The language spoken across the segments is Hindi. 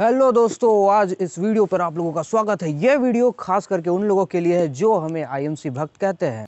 हेलो दोस्तों आज इस वीडियो पर आप लोगों का स्वागत है यह वीडियो खास करके उन लोगों के लिए है जो हमें आईएमसी भक्त कहते हैं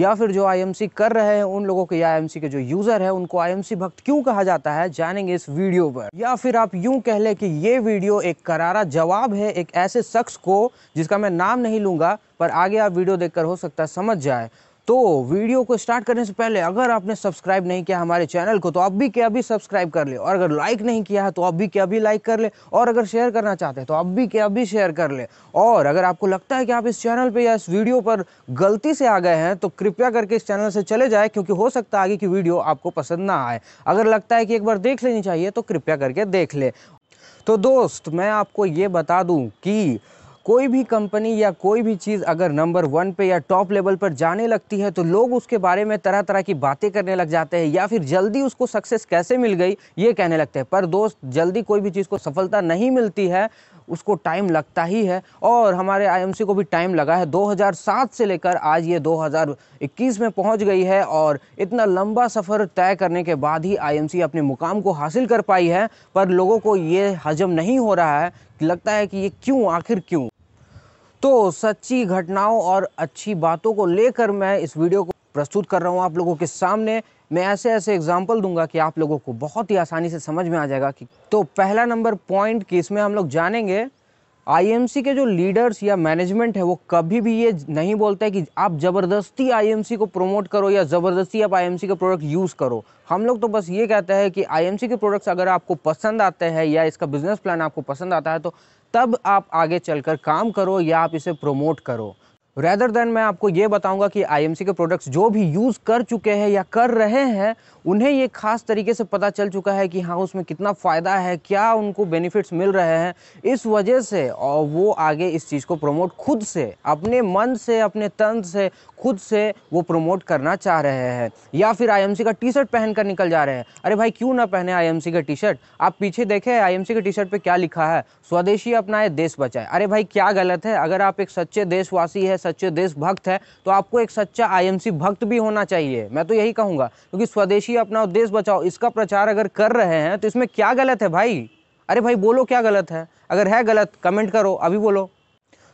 या फिर जो आईएमसी कर रहे हैं उन लोगों के या आईएमसी के जो यूज़र है उनको आईएमसी भक्त क्यों कहा जाता है जानेंगे इस वीडियो पर या फिर आप यूं कह लें कि ये वीडियो एक करारा जवाब है एक ऐसे शख्स को जिसका मैं नाम नहीं लूंगा पर आगे आप वीडियो देखकर हो सकता है समझ जाए तो वीडियो को स्टार्ट करने से पहले अगर आपने सब्सक्राइब नहीं किया हमारे चैनल को तो अब भी क्या अभी सब्सक्राइब कर ले और अगर लाइक नहीं किया है तो अब भी क्या अभी लाइक कर ले और अगर शेयर करना चाहते हैं तो अब भी क्या अभी शेयर कर ले और अगर आपको लगता है कि आप इस चैनल पे या इस वीडियो पर गलती से आ गए हैं तो कृपया करके इस चैनल से चले जाए क्योंकि हो सकता है आगे की वीडियो आपको पसंद ना आए अगर लगता है कि एक बार देख लेनी चाहिए तो कृपया करके देख ले तो दोस्त मैं आपको ये बता दूँ कि कोई भी कंपनी या कोई भी चीज़ अगर नंबर वन पे या टॉप लेवल पर जाने लगती है तो लोग उसके बारे में तरह तरह की बातें करने लग जाते हैं या फिर जल्दी उसको सक्सेस कैसे मिल गई ये कहने लगते हैं पर दोस्त जल्दी कोई भी चीज़ को सफलता नहीं मिलती है उसको टाइम लगता ही है और हमारे आईएमसी को भी टाइम लगा है 2007 से लेकर आज ये 2021 में पहुंच गई है और इतना लंबा सफ़र तय करने के बाद ही आईएमसी अपने मुकाम को हासिल कर पाई है पर लोगों को ये हजम नहीं हो रहा है लगता है कि ये क्यों आखिर क्यों तो सच्ची घटनाओं और अच्छी बातों को लेकर मैं इस वीडियो को प्रस्तुत कर रहा हूँ आप लोगों के सामने मैं ऐसे ऐसे एग्जाम्पल दूंगा कि आप लोगों को बहुत ही आसानी से समझ में आ जाएगा कि तो पहला नंबर पॉइंट कि इसमें हम लोग जानेंगे आईएमसी के जो लीडर्स या मैनेजमेंट है वो कभी भी ये नहीं बोलता है कि आप ज़बरदस्ती आईएमसी को प्रमोट करो या ज़बरदस्ती आप आईएमसी के प्रोडक्ट यूज़ करो हम लोग तो बस ये कहते हैं कि आईएमसी के प्रोडक्ट्स अगर आपको पसंद आते हैं या इसका बिज़नेस प्लान आपको पसंद आता है तो तब आप आगे चलकर काम करो या आप इसे प्रोमोट करो रेदर देन मैं आपको ये बताऊंगा कि आईएमसी के प्रोडक्ट्स जो भी यूज़ कर चुके हैं या कर रहे हैं उन्हें ये खास तरीके से पता चल चुका है कि हाँ उसमें कितना फ़ायदा है क्या उनको बेनिफिट्स मिल रहे हैं इस वजह से और वो आगे इस चीज़ को प्रमोट खुद से अपने मन से अपने तन से खुद से वो प्रमोट करना चाह रहे हैं या फिर आईएमसी का टी शर्ट पहन कर निकल जा रहे हैं अरे भाई क्यों ना पहने आईएमसी का टी शर्ट आप पीछे देखें आईएमसी के टी शर्ट पर क्या लिखा है स्वदेशी अपनाए देश बचाए अरे भाई क्या गलत है अगर आप एक सच्चे देशवासी है सच्चे देशभक्त है तो आपको एक सच्चा आईएमसी भक्त भी होना चाहिए मैं तो यही कहूँगा क्योंकि तो स्वदेशी अपना देश बचाओ इसका प्रचार अगर कर रहे हैं तो इसमें क्या गलत है भाई अरे भाई बोलो क्या गलत है अगर है गलत कमेंट करो अभी बोलो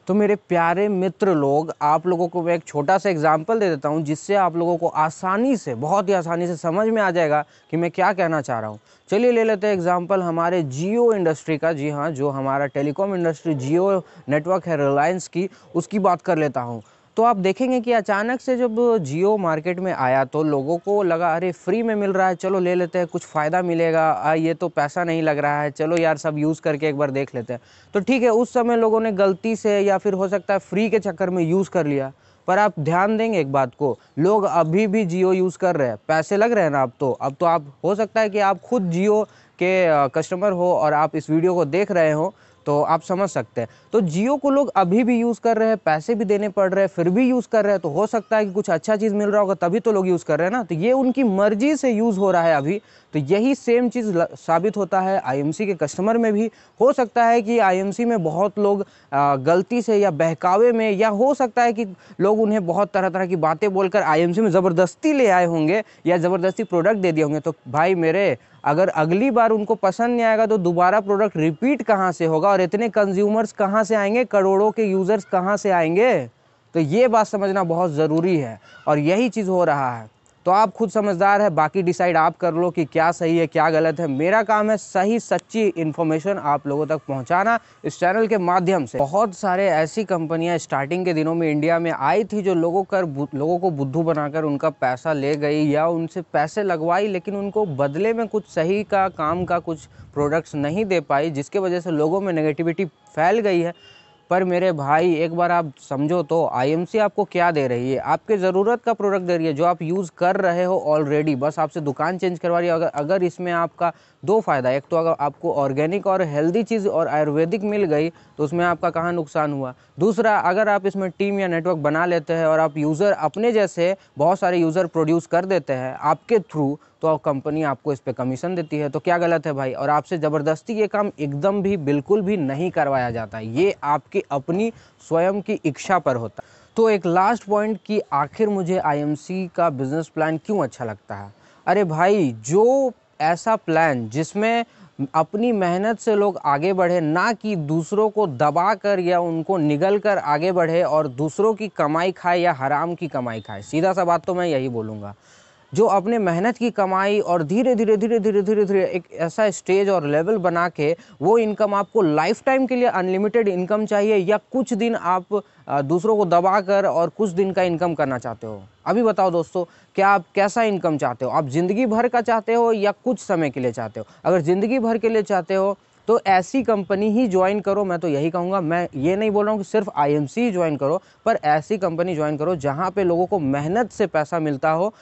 तो मेरे प्यारे मित्र लोग आप लोगों को मैं एक छोटा सा एग्जाम्पल दे देता हूँ जिससे आप लोगों को आसानी से बहुत ही आसानी से समझ में आ जाएगा कि मैं क्या कहना चाह रहा हूँ चलिए ले लेते हैं एग्जाम्पल हमारे जियो इंडस्ट्री का जी हाँ जो हमारा टेलीकॉम इंडस्ट्री जियो नेटवर्क है रिलायंस की उसकी बात कर लेता हूँ तो आप देखेंगे कि अचानक से जब जियो मार्केट में आया तो लोगों को लगा अरे फ्री में मिल रहा है चलो ले लेते हैं कुछ फ़ायदा मिलेगा आ ये तो पैसा नहीं लग रहा है चलो यार सब यूज़ करके एक बार देख लेते हैं तो ठीक है उस समय लोगों ने गलती से या फिर हो सकता है फ्री के चक्कर में यूज़ कर लिया पर आप ध्यान देंगे एक बात को लोग अभी भी जियो यूज़ कर रहे हैं पैसे लग रहे हैं ना अब तो अब तो आप हो सकता है कि आप खुद जियो के कस्टमर हो और आप इस वीडियो को देख रहे हो तो आप समझ सकते हैं तो जियो को लोग अभी भी यूज़ कर रहे हैं पैसे भी देने पड़ रहे हैं फिर भी यूज़ कर रहे हैं तो हो सकता है कि कुछ अच्छा चीज़ मिल रहा होगा तभी तो लोग यूज़ कर रहे हैं ना तो ये उनकी मर्जी से यूज़ हो रहा है अभी तो यही सेम चीज़ साबित होता है आई के कस्टमर में भी हो सकता है कि आई में बहुत लोग गलती से या बहकावे में या हो सकता है कि लोग उन्हें बहुत तरह तरह की बातें बोलकर आई में ज़बरदस्ती ले आए होंगे या ज़बरदस्ती प्रोडक्ट दे दिए होंगे तो भाई मेरे अगर अगली बार उनको पसंद नहीं आएगा तो दोबारा प्रोडक्ट रिपीट कहाँ से होगा और इतने कंज्यूमर्स कहाँ से आएंगे करोड़ों के यूज़र्स कहाँ से आएंगे तो ये बात समझना बहुत ज़रूरी है और यही चीज़ हो रहा है तो आप खुद समझदार है बाकी डिसाइड आप कर लो कि क्या सही है क्या गलत है मेरा काम है सही सच्ची इन्फॉर्मेशन आप लोगों तक पहुंचाना इस चैनल के माध्यम से बहुत सारे ऐसी कंपनियां स्टार्टिंग के दिनों में इंडिया में आई थी जो लोगों कर लोगों को बुद्धू बनाकर उनका पैसा ले गई या उनसे पैसे लगवाई लेकिन उनको बदले में कुछ सही का काम का कुछ प्रोडक्ट्स नहीं दे पाई जिसके वजह से लोगों में नेगेटिविटी फैल गई है पर मेरे भाई एक बार आप समझो तो आईएमसी आपको क्या दे रही है आपके ज़रूरत का प्रोडक्ट दे रही है जो आप यूज़ कर रहे हो ऑलरेडी बस आपसे दुकान चेंज करवा रही है अगर अगर इसमें आपका दो फ़ायदा एक तो अगर आपको ऑर्गेनिक और हेल्दी चीज़ और आयुर्वेदिक मिल गई तो उसमें आपका कहाँ नुकसान हुआ दूसरा अगर आप इसमें टीम या नेटवर्क बना लेते हैं और आप यूज़र अपने जैसे बहुत सारे यूज़र प्रोड्यूस कर देते हैं आपके थ्रू तो कंपनी आपको इस पर कमीशन देती है तो क्या गलत है भाई और आपसे ज़बरदस्ती ये काम एकदम भी बिल्कुल भी नहीं करवाया जाता ये आपकी अपनी स्वयं की इच्छा पर होता तो एक लास्ट पॉइंट कि आखिर मुझे आईएमसी का बिज़नेस प्लान क्यों अच्छा लगता है अरे भाई जो ऐसा प्लान जिसमें अपनी मेहनत से लोग आगे बढ़े ना कि दूसरों को दबा कर या उनको निगल कर आगे बढ़े और दूसरों की कमाई खाए या हराम की कमाई खाए सीधा सा बात तो मैं यही बोलूँगा जो अपने मेहनत की कमाई और धीरे धीरे धीरे धीरे धीरे धीरे एक ऐसा स्टेज और लेवल बना के वो इनकम आपको लाइफ टाइम के लिए अनलिमिटेड इनकम चाहिए या कुछ दिन आप दूसरों को दबा कर और कुछ दिन का इनकम करना चाहते हो अभी बताओ दोस्तों क्या आप कैसा इनकम चाहते हो आप ज़िंदगी भर का चाहते हो या कुछ समय के लिए चाहते हो अगर ज़िंदगी भर के लिए चाहते हो तो ऐसी कंपनी ही ज्वाइन करो मैं तो यही कहूँगा मैं ये नहीं बोल रहा हूँ कि सिर्फ आईएमसी ही ज्वाइन करो पर ऐसी कंपनी ज्वाइन करो जहाँ पे लोगों को मेहनत से पैसा मिलता हो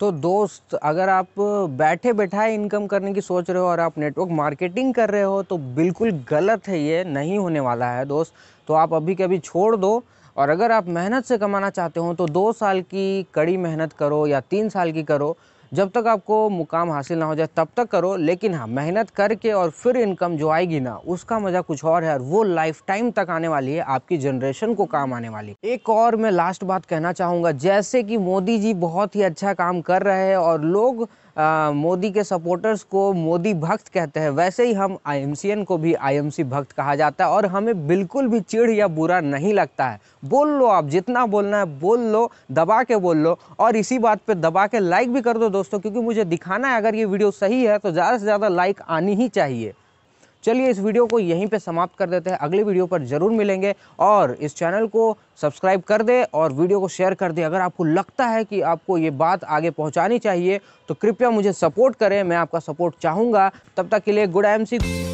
तो दोस्त अगर आप बैठे बैठाए इनकम करने की सोच रहे हो और आप नेटवर्क मार्केटिंग कर रहे हो तो बिल्कुल गलत है ये नहीं होने वाला है दोस्त तो आप अभी कभी छोड़ दो और अगर आप मेहनत से कमाना चाहते हो तो दो साल की कड़ी मेहनत करो या तीन साल की करो जब तक आपको मुकाम हासिल ना हो जाए तब तक करो लेकिन हाँ मेहनत करके और फिर इनकम जो आएगी ना उसका मज़ा कुछ और है और वो लाइफ टाइम तक आने वाली है आपकी जनरेशन को काम आने वाली एक और मैं लास्ट बात कहना चाहूँगा जैसे कि मोदी जी बहुत ही अच्छा काम कर रहे हैं और लोग मोदी के सपोर्टर्स को मोदी भक्त कहते हैं वैसे ही हम आई को भी आई भक्त कहा जाता है और हमें बिल्कुल भी चिढ़ या बुरा नहीं लगता है बोल लो आप जितना बोलना है बोल लो दबा के बोल लो और इसी बात पे दबा के लाइक भी कर दो दोस्तों क्योंकि मुझे दिखाना है अगर ये वीडियो सही है तो ज़्यादा से ज़्यादा लाइक आनी ही चाहिए चलिए इस वीडियो को यहीं पे समाप्त कर देते हैं अगले वीडियो पर ज़रूर मिलेंगे और इस चैनल को सब्सक्राइब कर दे और वीडियो को शेयर कर दे अगर आपको लगता है कि आपको ये बात आगे पहुंचानी चाहिए तो कृपया मुझे सपोर्ट करें मैं आपका सपोर्ट चाहूँगा तब तक के लिए गुड एम सी